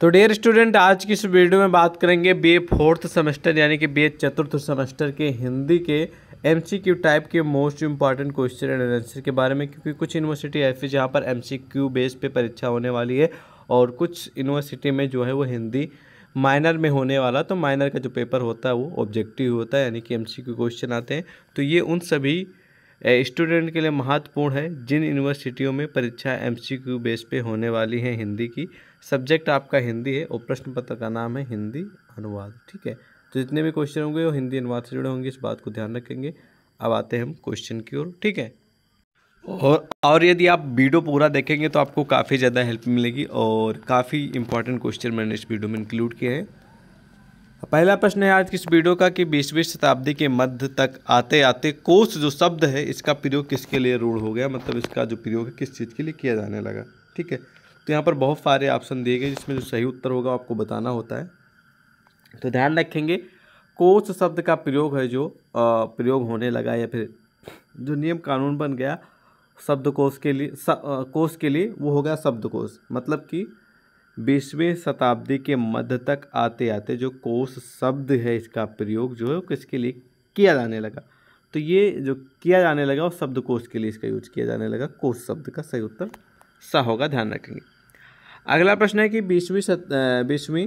तो dear student आज की इस वीडियो में बात करेंगे बी फोर्थ सेमेस्टर यानी कि बी चतुर्थ सेमेस्टर के हिंदी के एमसीक्यू टाइप के most important question and answer के बारे में क्योंकि कुछ यूनिवर्सिटी ऐसी जहाँ पर एमसीक्यू बेस पे परीक्षा होने वाली है और कुछ यूनिवर्सिटी में जो है वो हिंदी माइनर में होने वाला तो माइनर का जो पेपर होता है वो ऑब्जेक्टिव होता है यानी कि एम क्वेश्चन आते हैं तो ये उन सभी स्टूडेंट के लिए महत्वपूर्ण है जिन यूनिवर्सिटियों में परीक्षा एम बेस पर होने वाली है हिंदी की सब्जेक्ट आपका हिंदी है और प्रश्न पत्र का नाम है हिंदी अनुवाद ठीक है तो जितने भी क्वेश्चन होंगे वो हिंदी अनुवाद से जुड़े होंगे इस बात को ध्यान रखेंगे अब आते हैं हम क्वेश्चन की ओर ठीक है और और यदि आप वीडियो पूरा देखेंगे तो आपको काफ़ी ज़्यादा हेल्प मिलेगी और काफ़ी इंपॉर्टेंट क्वेश्चन मैंने इस वीडियो में इंक्लूड किए हैं पहला प्रश्न है आज किस वीडियो का कि बीसवीं शताब्दी के मध्य तक आते आते कोष जो शब्द है इसका प्रयोग किसके लिए रूढ़ हो गया मतलब इसका जो प्रयोग है किस चीज़ के लिए किया जाने लगा ठीक है तो यहाँ पर बहुत सारे ऑप्शन दिए गए जिसमें जो सही उत्तर होगा आपको बताना होता है तो ध्यान रखेंगे कोच शब्द का प्रयोग है जो प्रयोग होने लगा या फिर जो नियम कानून बन गया शब्दकोश के लिए कोश के लिए वो हो गया शब्दकोश मतलब कि बीसवीं शताब्दी के मध्य तक आते आते जो कोश शब्द है इसका प्रयोग जो है किसके लिए किया जाने लगा तो ये जो किया जाने लगा वो शब्दकोश के लिए इसका यूज किया जाने लगा कोश शब्द का सही उत्तर सा होगा ध्यान रखेंगे अगला प्रश्न है कि बीसवीं बीसवीं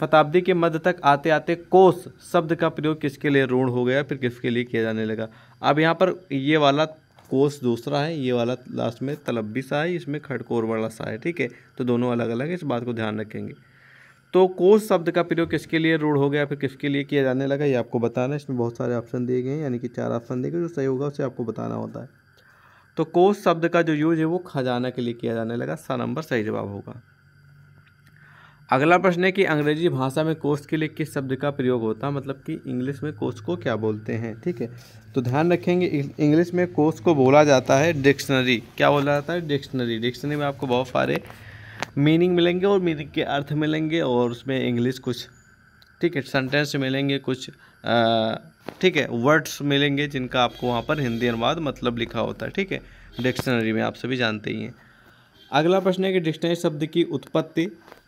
शताब्दी के मध्य तक आते आते कोस शब्द का प्रयोग किसके लिए रूढ़ हो गया फिर किसके लिए किया जाने लगा अब यहाँ पर ये वाला कोस दूसरा है ये वाला लास्ट में तलब्बी सा है इसमें खड़कोर वाला सा है ठीक है तो दोनों अलग अलग है इस बात को ध्यान रखेंगे तो कोस शब्द का प्रयोग किसके लिए रूढ़ हो गया फिर किसके लिए किया जाने लगा ये आपको बताना है इसमें बहुत सारे ऑप्शन दिए गए हैं यानी कि चार ऑप्शन दिए गए जो सही होगा उसे आपको बताना होता है तो कोष शब्द का जो यूज है वो खजाना के लिए किया जाने लगा सा नंबर सही जवाब होगा अगला प्रश्न है कि अंग्रेजी भाषा में कोष के लिए किस शब्द का प्रयोग होता है मतलब कि इंग्लिश में कोष को क्या बोलते हैं ठीक है तो ध्यान रखेंगे इंग्लिश में कोष को बोला जाता है डिक्शनरी क्या बोला जाता है डिक्शनरी डिक्शनरी में आपको बहुत सारे मीनिंग मिलेंगे और मीनिंग के अर्थ मिलेंगे और उसमें इंग्लिश कुछ ठीक है सेंटेंस मिलेंगे कुछ आ, ठीक है वर्ड्स मिलेंगे जिनका आपको वहाँ पर हिंदी अनुवाद मतलब लिखा होता है ठीक है डिक्शनरी में आप सभी जानते ही हैं अगला प्रश्न है कि डिक्शनरी शब्द की उत्पत्ति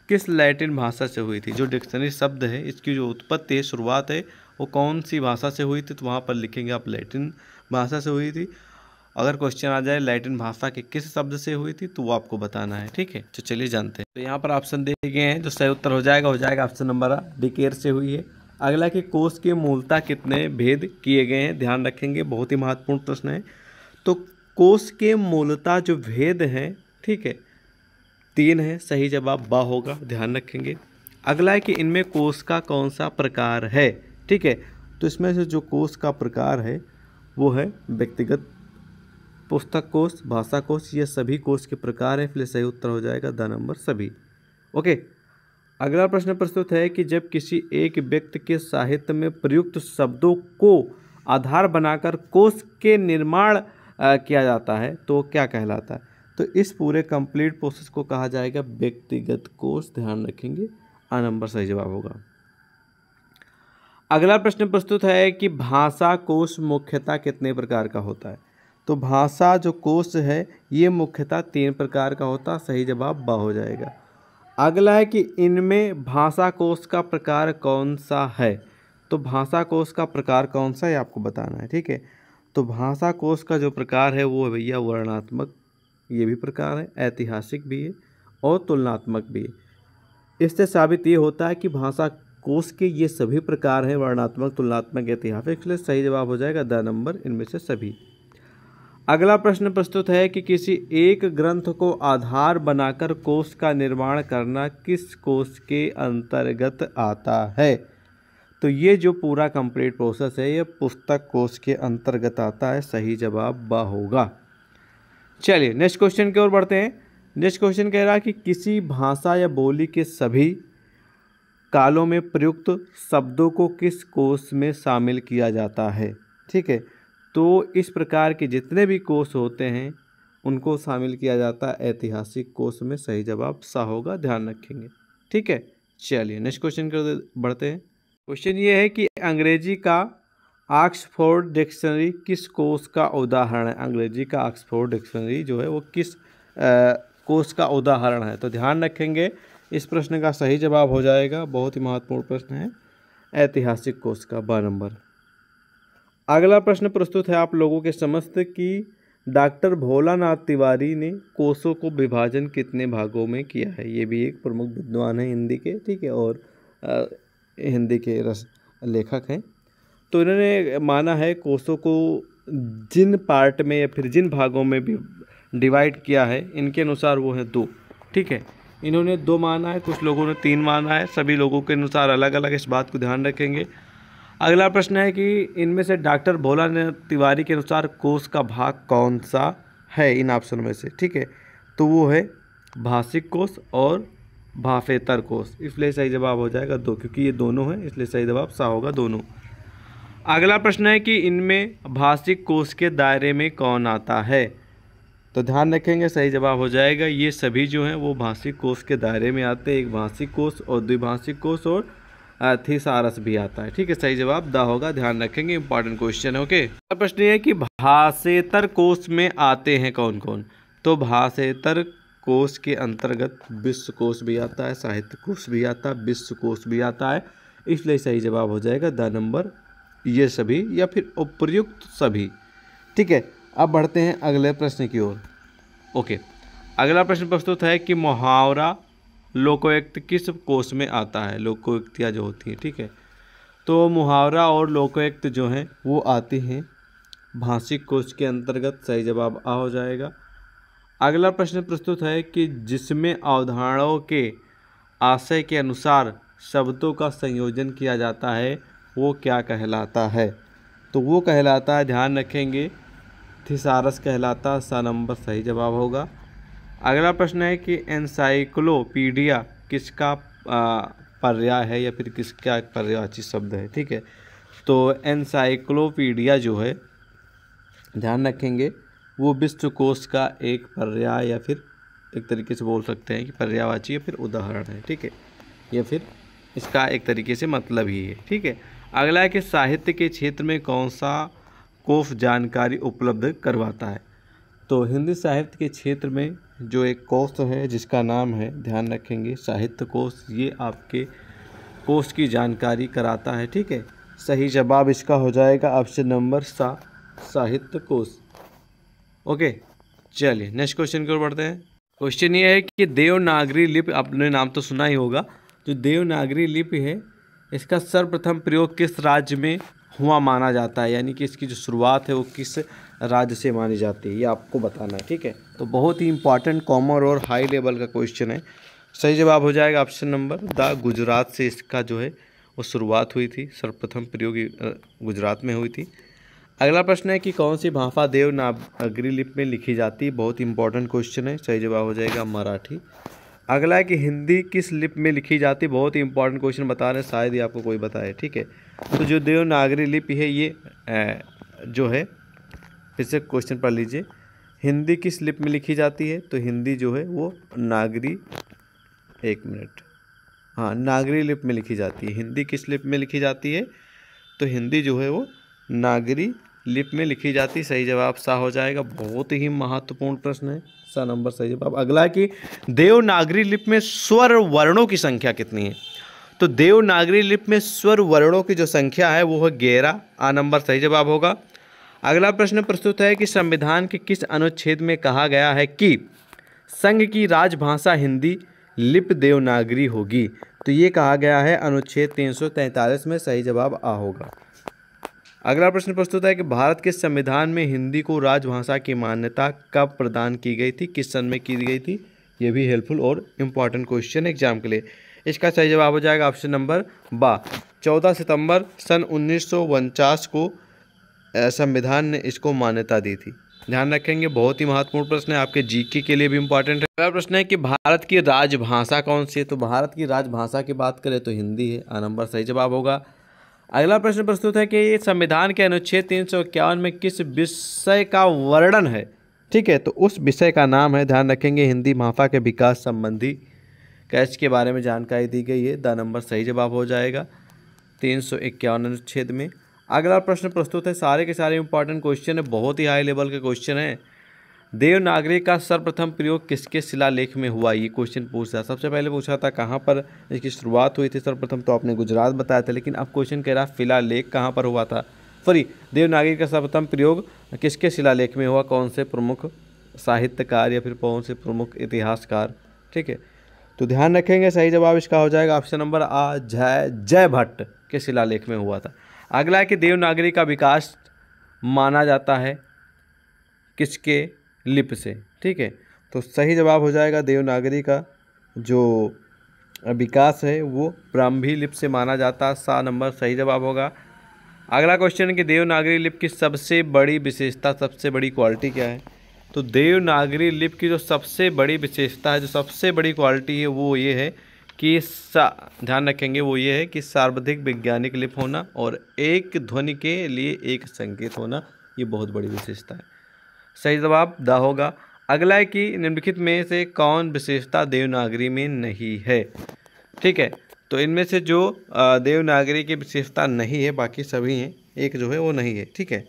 किस लैटिन भाषा से हुई थी जो डिक्शनरी शब्द है इसकी जो उत्पत्ति है शुरुआत है वो कौन सी भाषा से हुई थी तो वहाँ पर लिखेंगे आप लैटिन भाषा से हुई थी अगर क्वेश्चन आ जाए लैटिन भाषा के किस शब्द से हुई थी तो वो आपको बताना है ठीक है तो चलिए जानते हैं तो यहाँ पर ऑप्शन देखे गए हैं जो सही उत्तर हो जाएगा हो जाएगा ऑप्शन नंबर आ डिकेर से हुई है अगला कि कोष के मूलता कितने भेद किए गए हैं ध्यान रखेंगे बहुत ही महत्वपूर्ण प्रश्न है तो कोष के मूलता जो भेद हैं ठीक है तीन है सही जवाब बा होगा ध्यान रखेंगे अगला है कि इनमें कोष का कौन सा प्रकार है ठीक है तो इसमें से जो कोष का प्रकार है वो है व्यक्तिगत पुस्तक कोष भाषा कोष ये सभी कोष के प्रकार हैं इसलिए सही उत्तर हो जाएगा द नंबर सभी ओके अगला प्रश्न प्रस्तुत है कि जब किसी एक व्यक्ति के साहित्य में प्रयुक्त शब्दों को आधार बनाकर कोष के निर्माण किया जाता है तो क्या कहलाता है तो इस पूरे कंप्लीट प्रोसेस को कहा जाएगा व्यक्तिगत कोष ध्यान रखेंगे आ नंबर सही जवाब होगा अगला प्रश्न प्रस्तुत है कि भाषा कोष मुख्यतः कितने प्रकार का होता है तो भाषा जो कोष है ये मुख्यतः तीन प्रकार का होता सही जवाब ब हो जाएगा अगला है कि इनमें भाषा कोष का प्रकार कौन सा है तो भाषा कोष का प्रकार कौन सा है आपको बताना है ठीक है तो भाषा कोष का जो प्रकार है वो भैया वर्णात्मक ये भी प्रकार है ऐतिहासिक भी है और तुलनात्मक भी है इससे साबित ये होता है कि भाषा कोष के ये सभी प्रकार हैं वर्णात्मक तुलनात्मक ऐतिहासिक इसलिए सही जवाब हो जाएगा द नंबर इनमें से सभी अगला प्रश्न प्रस्तुत है कि किसी एक ग्रंथ को आधार बनाकर कोष का निर्माण करना किस कोष के अंतर्गत आता है तो ये जो पूरा कंप्लीट प्रोसेस है ये पुस्तक कोष के अंतर्गत आता है सही जवाब ब होगा चलिए नेक्स्ट क्वेश्चन की ओर बढ़ते हैं नेक्स्ट क्वेश्चन कह रहा है कि किसी भाषा या बोली के सभी कालों में प्रयुक्त शब्दों को किस कोष में शामिल किया जाता है ठीक है तो इस प्रकार के जितने भी कोष होते हैं उनको शामिल किया जाता है ऐतिहासिक कोष में सही जवाब सा होगा ध्यान रखेंगे ठीक है चलिए नेक्स्ट क्वेश्चन कर बढ़ते हैं क्वेश्चन ये है कि अंग्रेजी का ऑक्सफोर्ड डिक्शनरी किस कोष का उदाहरण है अंग्रेजी का ऑक्सफोर्ड डिक्शनरी जो है वो किस कोष का उदाहरण है तो ध्यान रखेंगे इस प्रश्न का सही जवाब हो जाएगा बहुत ही महत्वपूर्ण प्रश्न है ऐतिहासिक कोष का ब नंबर अगला प्रश्न प्रस्तुत है आप लोगों के समस्त कि डॉक्टर भोलानाथ तिवारी ने कोषों को विभाजन कितने भागों में किया है ये भी एक प्रमुख विद्वान है हिंदी के ठीक है और आ, हिंदी के रस लेखक हैं तो इन्होंने माना है कोषों को जिन पार्ट में या फिर जिन भागों में भी डिवाइड किया है इनके अनुसार वो है दो ठीक है इन्होंने दो माना है कुछ लोगों ने तीन माना है सभी लोगों के अनुसार अलग अलग इस बात को ध्यान रखेंगे अगला प्रश्न है कि इनमें से डॉक्टर भोला तिवारी के अनुसार कोष का भाग कौन सा है इन ऑप्शनों में से ठीक है तो वो है भाषिक कोष और भाफेतर कोष इसलिए सही जवाब हो जाएगा दो क्योंकि ये दोनों हैं इसलिए सही जवाब सा होगा दोनों अगला प्रश्न है कि इनमें भाषिक कोष के दायरे में कौन आता है तो ध्यान रखेंगे सही जवाब हो जाएगा ये सभी जो हैं वो भाषिक कोष के दायरे में आते हैं एक भाषिक कोष और द्विभाषिक कोष और सारस भी आता है ठीक है सही जवाब द होगा ध्यान रखेंगे इंपॉर्टेंट क्वेश्चन है ओके प्रश्न ये है कि भाषेतर कोष में आते हैं कौन कौन तो भाषेतर कोष के अंतर्गत विश्व कोष भी आता है साहित्य कोष भी आता है विश्व कोष भी आता है इसलिए सही जवाब हो जाएगा द नंबर ये सभी या फिर उपयुक्त सभी ठीक है अब बढ़ते हैं अगले प्रश्न की ओर ओके अगला प्रश्न प्रस्तुत है कि मुहावरा लोकोयक्त किस कोष में आता है लोकोक्तियाँ जो होती हैं ठीक है तो मुहावरा और लोकोक्त जो हैं वो आते हैं भाषिक कोष के अंतर्गत सही जवाब आ हो जाएगा अगला प्रश्न प्रस्तुत है कि जिसमें अवधारणाओं के आशय के अनुसार शब्दों का संयोजन किया जाता है वो क्या कहलाता है तो वो कहलाता है ध्यान रखेंगे थिसारस कहलाता सा नंबर सही जवाब होगा अगला प्रश्न है कि एनसाइक्लोपीडिया किसका पर्याय है या फिर किसका पर्यायवाची शब्द है ठीक है तो एनसाइक्लोपीडिया जो है ध्यान रखेंगे वो विश्वकोश का एक पर्याय या फिर एक तरीके से बोल सकते हैं कि पर्यायवाची या फिर उदाहरण है ठीक है या फिर इसका एक तरीके से मतलब ही है ठीक है अगला है कि साहित्य के क्षेत्र में कौन सा कोफ जानकारी उपलब्ध करवाता है तो हिंदी साहित्य के क्षेत्र में जो एक कोर्स है जिसका नाम है ध्यान रखेंगे साहित्य कोर्स ये आपके कोर्स की जानकारी कराता है ठीक है सही जवाब इसका हो जाएगा ऑप्शन नंबर सा साहित्य कोर्स ओके चलिए नेक्स्ट क्वेश्चन की ओर बढ़ते हैं क्वेश्चन ये है कि देवनागरी लिपि आपने नाम तो सुना ही होगा जो देवनागरी लिपि है इसका सर्वप्रथम प्रयोग किस राज्य में हुआ माना जाता है यानी कि इसकी जो शुरुआत है वो किस राज्य से मानी जाती है ये आपको बताना है ठीक है तो बहुत ही इंपॉर्टेंट कॉमन और हाई लेवल का क्वेश्चन है सही जवाब हो जाएगा ऑप्शन नंबर द गुजरात से इसका जो है वो शुरुआत हुई थी सर्वप्रथम प्रयोग गुजरात में हुई थी अगला प्रश्न है कि कौन सी भाफा देव नागरी लिप में लिखी जाती बहुत इंपॉर्टेंट क्वेश्चन है सही जवाब हो जाएगा मराठी अगला है कि हिंदी किस लिप में लिखी जाती है बहुत ही इंपॉर्टेंट क्वेश्चन बता रहे हैं शायद ही आपको कोई बताए ठीक है तो जो देवनागरी लिपि है ये जो है फिर से क्वेश्चन पढ़ लीजिए हिंदी किस लिप में लिखी जाती है तो हिंदी जो है वो नागरी एक मिनट हाँ नागरी लिप में लिखी जाती है हिंदी किस लिप में लिखी जाती है तो हिंदी जो है वो नागरी लिप में लिखी जाती सही जवाब सा हो जाएगा बहुत ही महत्वपूर्ण प्रश्न है सा नंबर सही जवाब अगला है कि देवनागरी लिप में स्वर वर्णों की संख्या कितनी है तो देवनागरी लिप में स्वर वर्णों की जो संख्या है वो है ग्यारह आ नंबर सही जवाब होगा अगला प्रश्न प्रस्तुत है कि संविधान के किस अनुच्छेद में कहा गया है कि संघ की राजभाषा हिंदी लिप देवनागरी होगी तो ये कहा गया है अनुच्छेद 343 में सही जवाब आ होगा अगला प्रश्न प्रस्तुत है कि भारत के संविधान में हिंदी को राजभाषा की मान्यता कब प्रदान की गई थी किस सन में की गई थी ये भी हेल्पफुल और इम्पॉर्टेंट क्वेश्चन एग्जाम के लिए इसका सही जवाब हो जाएगा ऑप्शन नंबर बा चौदह सितंबर सन उन्नीस को संविधान ने इसको मान्यता दी थी ध्यान रखेंगे बहुत ही महत्वपूर्ण प्रश्न है आपके जीके के लिए भी इम्पोर्टेंट है अगला प्रश्न है कि भारत की राजभाषा कौन सी है तो भारत की राजभाषा की बात करें तो हिंदी है आ नंबर सही जवाब होगा अगला प्रश्न प्रस्तुत है कि संविधान के अनुच्छेद तीन में किस विषय का वर्णन है ठीक है तो उस विषय का नाम है ध्यान रखेंगे हिंदी भाषा के विकास संबंधी कैच के बारे में जानकारी दी गई है द नंबर सही जवाब हो जाएगा तीन अनुच्छेद में अगला प्रश्न प्रस्तुत है सारे के सारे इंपॉर्टेंट क्वेश्चन है बहुत ही हाई लेवल के क्वेश्चन है देवनागरी का सर्वप्रथम प्रयोग किसके शिलालेख में हुआ ये क्वेश्चन पूछा सबसे पहले पूछा था कहाँ पर इसकी शुरुआत हुई थी सर्वप्रथम तो आपने गुजरात बताया था लेकिन अब क्वेश्चन कह रहा शिलालेख कहाँ पर हुआ था सॉरी देवनागरी का सर्वप्रथम प्रयोग किसके शिलालेख में हुआ कौन से प्रमुख साहित्यकार या फिर कौन से प्रमुख इतिहासकार ठीक है तो ध्यान रखेंगे सही जवाब इसका हो जाएगा ऑप्शन नंबर आ जय जय भट्ट के शिलालेख में हुआ था अगला है कि देवनागरी का विकास माना जाता है किसके लिप से ठीक है तो सही जवाब हो जाएगा देवनागरी का जो विकास है वो ब्राह्मी लिप से माना जाता सा नंबर सही जवाब होगा अगला क्वेश्चन है कि देवनागरी लिप की सबसे बड़ी विशेषता सबसे बड़ी क्वालिटी क्या है तो देवनागरी लिप की जो सबसे बड़ी विशेषता है जो सबसे बड़ी क्वालिटी है वो ये है कि सा ध्यान रखेंगे वो ये है कि सार्वधिक वैज्ञानिक लिप होना और एक ध्वनि के लिए एक संकेत होना ये बहुत बड़ी विशेषता है सही जवाब द होगा अगला है कि निम्नलिखित में से कौन विशेषता देवनागरी में नहीं है ठीक है तो इनमें से जो देवनागरी की विशेषता नहीं है बाकी सभी हैं एक जो है वो नहीं है ठीक है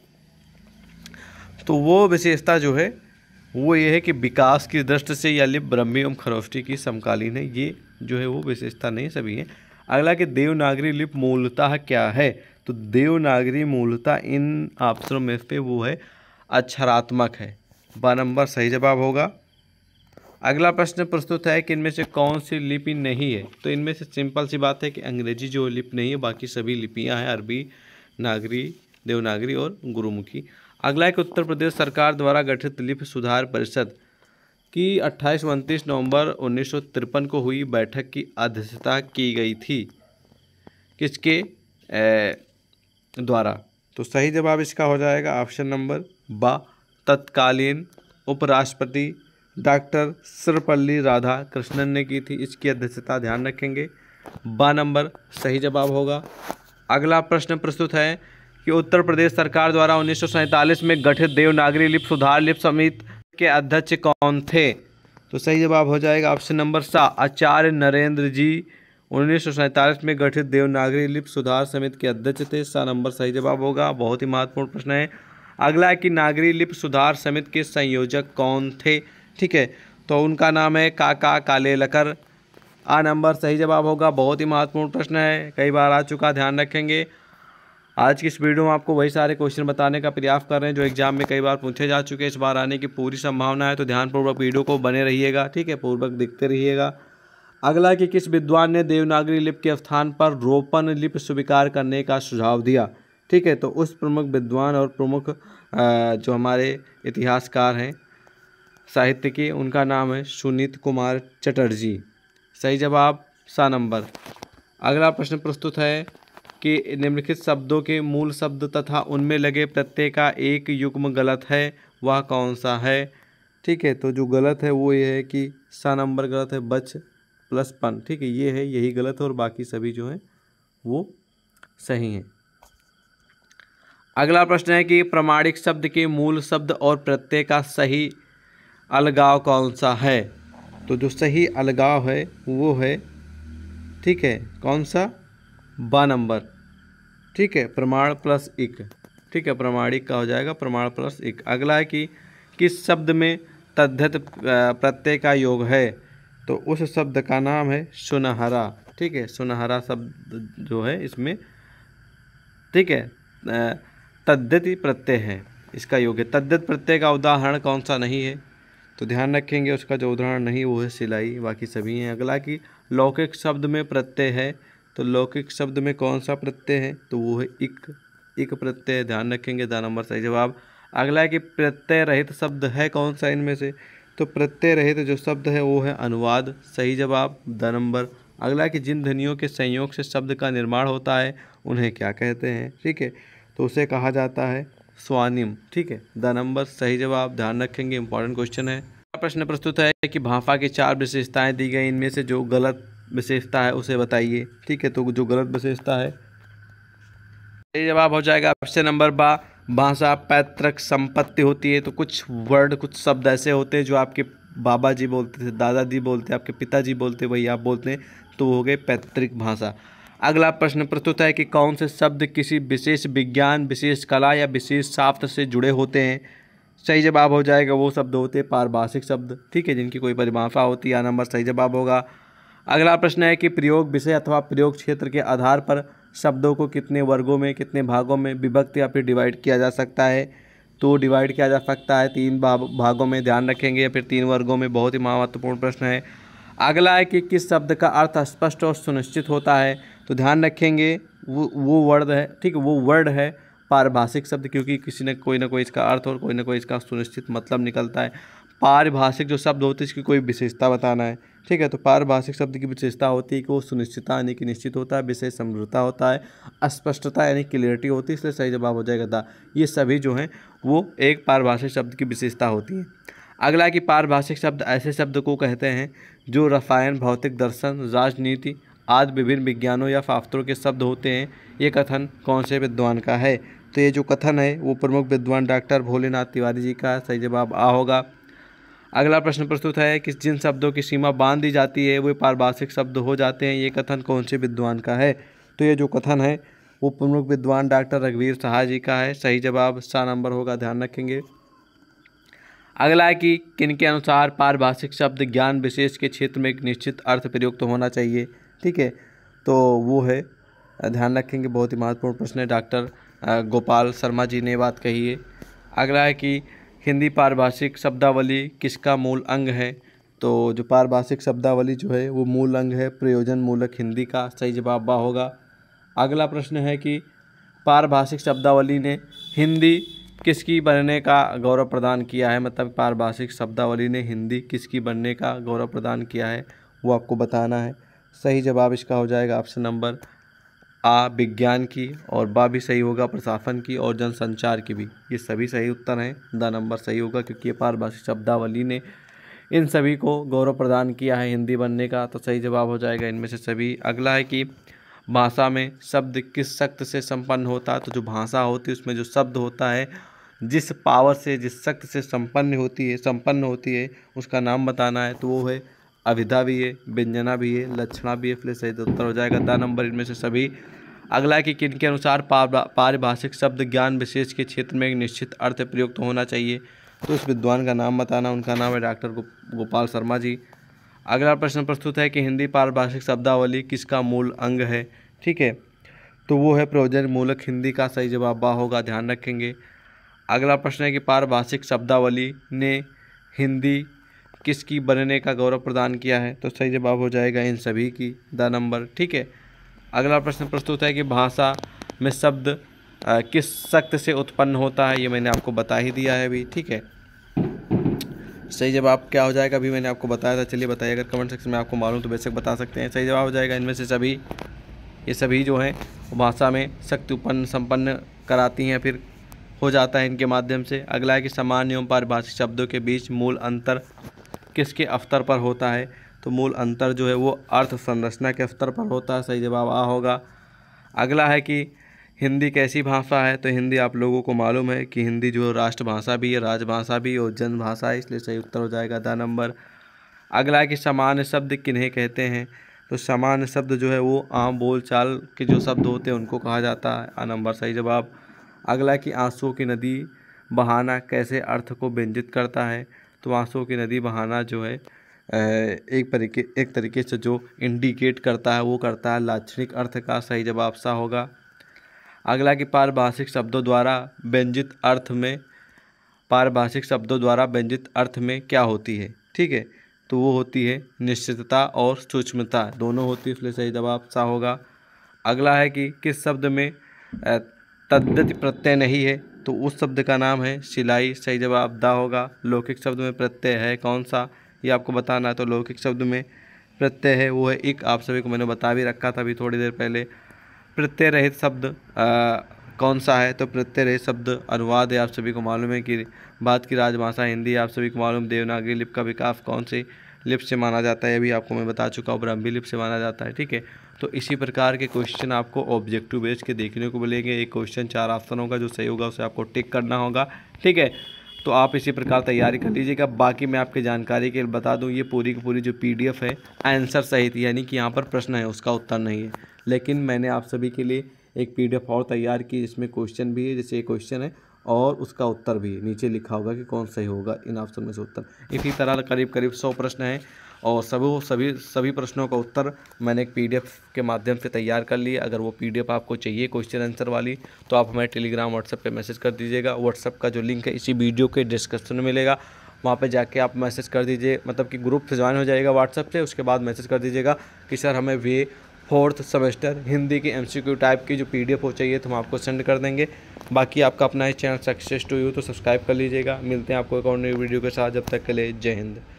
तो वो विशेषता जो है वो ये है कि विकास की दृष्टि से या लिप ब्रह्मी एवं खरोष्टी की समकालीन है ये जो है वो विशेषता नहीं सभी हैं अगला कि देवनागरी लिप मूलतः क्या है तो देवनागरी मूलतः इन ऑप्शनों में से वो है अक्षरात्मक है ब नंबर सही जवाब होगा अगला प्रश्न प्रस्तुत है कि इनमें से कौन सी लिपि नहीं है तो इनमें से सिंपल सी बात है कि अंग्रेजी जो लिपि नहीं है बाकी सभी लिपियां हैं अरबी नागरी देवनागरी और गुरुमुखी अगला एक उत्तर प्रदेश सरकार द्वारा गठित लिप सुधार परिषद की 28 उनतीस नवंबर उन्नीस को हुई बैठक की अध्यक्षता की गई थी किसके द्वारा तो सही जवाब इसका हो जाएगा ऑप्शन नंबर बा तत्कालीन उपराष्ट्रपति डॉक्टर सर्वपल्ली राधा कृष्णन ने की थी इसकी अध्यक्षता ध्यान रखेंगे बा नंबर सही जवाब होगा अगला प्रश्न प्रस्तुत है कि उत्तर प्रदेश सरकार द्वारा उन्नीस में गठित देवनागरी लिप सुधार लिप समिति के अध्यक्ष कौन थे तो सही जवाब हो जाएगा ऑप्शन नंबर सा आचार्य नरेंद्र जी उन्नीस में गठित देवनागरी लिप सुधार समिति के अध्यक्ष थे सा नंबर सही जवाब होगा बहुत ही महत्वपूर्ण प्रश्न है अगला है कि नागरी लिप सुधार समिति के संयोजक कौन थे ठीक है तो उनका नाम है काका काले लकर आ नंबर सही जवाब होगा बहुत ही महत्वपूर्ण प्रश्न है कई बार आ चुका ध्यान रखेंगे आज की इस वीडियो में आपको वही सारे क्वेश्चन बताने का प्रयास कर रहे हैं जो एग्जाम में कई बार पूछे जा चुके हैं इस बार आने की पूरी संभावना है तो ध्यानपूर्वक वीडियो को बने रहिएगा ठीक है पूर्वक देखते रहिएगा अगला कि किस विद्वान ने देवनागरी लिप के स्थान पर रोपन लिप स्वीकार करने का सुझाव दिया ठीक है तो उस प्रमुख विद्वान और प्रमुख जो हमारे इतिहासकार हैं साहित्य के उनका नाम है सुनीत कुमार चटर्जी सही जवाब सा नंबर अगला प्रश्न प्रस्तुत है के निम्नलिखित शब्दों के मूल शब्द तथा उनमें लगे प्रत्यय का एक युग्म गलत है वह कौन सा है ठीक है तो जो गलत है वो ये है कि सा नंबर गलत है बच प्लस पन ठीक है ये है यही गलत है और बाकी सभी जो है वो सही हैं अगला प्रश्न है कि प्रमाणिक शब्द के मूल शब्द और प्रत्यय का सही अलगाव कौन सा है तो जो सही अलगाव है वो है ठीक है कौन सा ब नंबर ठीक है प्रमाण प्लस इक ठीक है प्रमाणिक का हो जाएगा प्रमाण प्लस इक अगला है कि किस शब्द में तद्धत प्रत्यय का योग है तो उस शब्द का नाम है सुनहरा ठीक है सुनहरा शब्द जो है इसमें ठीक है तद्धति प्रत्यय है इसका योग है तद्धत प्रत्यय का उदाहरण कौन सा नहीं है तो ध्यान रखेंगे उसका जो उदाहरण नहीं वो है सिलाई बाकी सभी हैं अगला कि लौकिक शब्द में प्रत्यय है तो लौकिक शब्द में कौन सा प्रत्यय है तो वो है इक इक प्रत्यय ध्यान रखेंगे ध्यान नंबर सही जवाब अगला है कि प्रत्यय रहित शब्द है कौन सा इनमें से तो प्रत्यय रहित जो शब्द है वो है अनुवाद सही जवाब द नंबर अगला कि जिन ध्वनियों के संयोग से शब्द का निर्माण होता है उन्हें क्या कहते हैं ठीक है तो उसे कहा जाता है स्वानिम ठीक है द नंबर सही जवाब ध्यान रखेंगे इंपॉर्टेंट क्वेश्चन है प्रश्न प्रस्तुत है कि भाफा की चार विशेषताएं दी गई इनमें से जो गलत विशेषता है उसे बताइए ठीक है तो जो गलत विशेषता है सही जवाब हो जाएगा ऑप्शन नंबर बा भाषा पैतृक संपत्ति होती है तो कुछ वर्ड कुछ शब्द ऐसे होते हैं जो आपके बाबा जी बोलते थे दादाजी बोलते आपके पिताजी बोलते वही आप बोलते हैं तो हो गए पैतृक भाषा अगला प्रश्न प्रस्तुत है कि कौन से शब्द किसी विशेष विज्ञान विशेष कला या विशेष शास्त्र से जुड़े होते हैं सही जवाब हो जाएगा वो शब्द होते हैं पारिभाषिक शब्द ठीक है जिनकी कोई परिभाषा होती है नंबर सही जवाब होगा अगला प्रश्न है कि प्रयोग विषय अथवा प्रयोग क्षेत्र के आधार पर शब्दों को कितने वर्गों में कितने भागों में विभक्त या फिर डिवाइड किया जा सकता है तो डिवाइड किया जा सकता है तीन भागों में ध्यान रखेंगे या फिर तीन वर्गों में बहुत ही महत्वपूर्ण प्रश्न है अगला है कि किस शब्द का अर्थ स्पष्ट और सुनिश्चित होता है तो ध्यान रखेंगे वो वो वर्ड है ठीक वो वर्ड है पारिभाषिक शब्द क्योंकि किसी ने कोई ना कोई इसका अर्थ और कोई ना कोई इसका सुनिश्चित मतलब निकलता है पारिभाषिक जो शब्द होते हैं इसकी कोई विशेषता बताना है ठीक है तो पारभाषिक शब्द की विशेषता होती है कि वो सुनिश्चितता यानी कि निश्चित होता है विशेष समृद्धता होता है अस्पष्टता यानी क्लियरिटी होती है इसलिए सही जवाब हो जाएगा दा ये सभी जो हैं वो एक पारभाषिक शब्द की विशेषता होती है अगला कि पारभाषिक शब्द ऐसे शब्द को कहते हैं जो रसायन भौतिक दर्शन राजनीति आदि विभिन्न विज्ञानों या फाफ्तरों के शब्द होते हैं ये कथन कौन से विद्वान का है तो ये जो कथन है वो प्रमुख विद्वान डॉक्टर भोलेनाथ तिवारी जी का सही जवाब आ होगा अगला प्रश्न प्रस्तुत है कि जिन शब्दों की सीमा बांध दी जाती है वे पारिभाषिक शब्द हो जाते हैं ये कथन कौन से विद्वान का है तो ये जो कथन है वो प्रमुख विद्वान डॉक्टर रघुवीर शाह जी का है सही जवाब सा नंबर होगा ध्यान रखेंगे अगला है कि किन के अनुसार पारिभाषिक शब्द ज्ञान विशेष के क्षेत्र में एक निश्चित अर्थ प्रयुक्त तो होना चाहिए ठीक है तो वो है ध्यान रखेंगे बहुत ही महत्वपूर्ण प्रश्न है डॉक्टर गोपाल शर्मा जी ने बात कही है अगला है कि हिंदी पारिभाषिक शब्दावली किसका मूल अंग है तो जो पारिभाषिक शब्दावली जो है वो मूल अंग है प्रयोजन मूलक हिंदी का सही जवाब वह होगा अगला प्रश्न है कि पारिभाषिक शब्दावली ने हिंदी किसकी बनने का गौरव प्रदान किया है मतलब पारिभाषिक शब्दावली ने हिंदी किसकी बनने का गौरव प्रदान किया है वो आपको बताना है सही जवाब इसका हो जाएगा ऑप्शन नंबर आ विज्ञान की और बा भी सही होगा प्रशासन की और जनसंचार की भी ये सभी सही उत्तर हैं द नंबर सही होगा क्योंकि ये पारभाषिक शब्दावली ने इन सभी को गौरव प्रदान किया है हिंदी बनने का तो सही जवाब हो जाएगा इनमें से सभी अगला है कि भाषा में शब्द किस शक्ति से संपन्न होता है तो जो भाषा होती है उसमें जो शब्द होता है जिस पावर से जिस शक्ति से संपन्न होती है संपन्न होती है उसका नाम बताना है तो वो है अविधा भी है व्यंजना भी है लक्षणा भी है फिर सही तो उत्तर हो जाएगा दा नंबर इनमें से सभी अगला है कि के अनुसार पारिभाषिक शब्द ज्ञान विशेष के क्षेत्र में एक निश्चित अर्थ प्रयुक्त तो होना चाहिए तो उस विद्वान का नाम बताना उनका नाम है डॉक्टर गोपाल शर्मा जी अगला प्रश्न प्रस्तुत है कि हिंदी पारिभाषिक शब्दावली किसका मूल अंग है ठीक है तो वो है प्रयोजन मूलक हिंदी का सही जवाब बा होगा ध्यान रखेंगे अगला प्रश्न है कि पारिभाषिक शब्दावली ने हिंदी किसकी बनने का गौरव प्रदान किया है तो सही जवाब हो जाएगा इन सभी की द नंबर ठीक है अगला प्रश्न प्रस्तुत है कि भाषा में शब्द किस सख्त से उत्पन्न होता है ये मैंने आपको बता ही दिया है अभी ठीक है सही जवाब क्या हो जाएगा अभी मैंने आपको बताया था चलिए बताइए अगर कमेंट सेक्शन में आपको मालूम तो बेशक बता सकते हैं सही जवाब हो जाएगा इनमें से सभी ये सभी जो हैं भाषा में शक्ति उत्पन्न संपन्न कराती हैं फिर हो जाता है इनके माध्यम से अगला है कि सामान्य एवं पारिभाषिक शब्दों के बीच मूल अंतर किसके अवतर पर होता है तो मूल अंतर जो है वो अर्थ संरचना के अवतर पर होता है सही जवाब आ होगा अगला है कि हिंदी कैसी भाषा है तो हिंदी आप लोगों को मालूम है कि हिंदी जो राष्ट्रभाषा भी है राजभाषा भी और जन भाषा है इसलिए सही उत्तर हो जाएगा दा नंबर अगला है कि सामान्य शब्द किन्हें कहते हैं तो सामान्य शब्द जो है वो आम बोल चाल के जो शब्द होते हैं उनको कहा जाता है आ नंबर सही जवाब अगला कि आंसुओं की नदी बहाना कैसे अर्थ को व्यंजित करता है तो आंसुओं की नदी बहाना जो है एक तरीके एक तरीके से जो इंडिकेट करता है वो करता है लाक्षणिक अर्थ का सही जवाब सा होगा अगला कि पारिभाषिक शब्दों द्वारा व्यंजित अर्थ में पारिभाषिक शब्दों द्वारा व्यंजित अर्थ में क्या होती है ठीक है तो वो होती है निश्चितता और सूक्ष्मता दोनों होती है इसलिए सही जवाब सा होगा अगला है कि किस शब्द में तद्दत प्रत्यय नहीं है तो उस शब्द का नाम है सिलाई सही जवाब दा होगा लौकिक शब्द में प्रत्यय है कौन सा ये आपको बताना है तो लौकिक शब्द में प्रत्यय है वो है एक आप सभी को मैंने बता भी रखा था अभी थोड़ी देर पहले प्रत्यय रहित शब्द कौन सा है तो प्रत्यय रहित शब्द अनुवाद है आप सभी को मालूम है कि बात की राजभाषा हिंदी आप सभी को मालूम देवनागरी लिप का विकास कौन सी लिप से माना जाता है अभी आपको मैं बता चुका हूँ ब्रह्मी लिप से माना जाता है ठीक है तो इसी प्रकार के क्वेश्चन आपको ऑब्जेक्टिव बेस्ड के देखने को मिलेंगे एक क्वेश्चन चार ऑप्शन होगा जो सही होगा उसे आपको टिक करना होगा ठीक है तो आप इसी प्रकार तैयारी कर लीजिएगा बाकी मैं आपके जानकारी के बता दूँ ये पूरी की पूरी जो पी है आंसर सही थी यानी कि यहाँ पर प्रश्न है उसका उत्तर नहीं है लेकिन मैंने आप सभी के लिए एक पी और तैयार की जिसमें क्वेश्चन भी है जैसे ये क्वेश्चन है और उसका उत्तर भी नीचे लिखा होगा कि कौन सही होगा इन ऑप्शन में से उत्तर इसी तरह करीब करीब सौ प्रश्न हैं और सब सभी सभी प्रश्नों का उत्तर मैंने एक पीडीएफ के माध्यम से तैयार कर लिया अगर वो पीडीएफ आपको चाहिए क्वेश्चन आंसर वाली तो आप हमारे टेलीग्राम व्हाट्सएप पे मैसेज कर दीजिएगा व्हाट्सएप का जो लिंक है इसी वीडियो के डिस्क्रिप्शन में मिलेगा वहाँ पे जाके आप मैसेज कर दीजिए मतलब कि ग्रुप से ज्वाइन हो जाएगा व्हाट्सएप से उसके बाद मैसेज कर दीजिएगा कि सर हमें वे फोर्थ सेमेस्टर हिंदी की एम टाइप की जो पी हो चाहिए तो हम आपको सेंड कर देंगे बाकी आपका अपना ही चैनल सक्सेस टू यू तो सब्सक्राइब कर लीजिएगा मिलते हैं आपको एक और नई वीडियो के साथ जब तक के लिए जय हिंद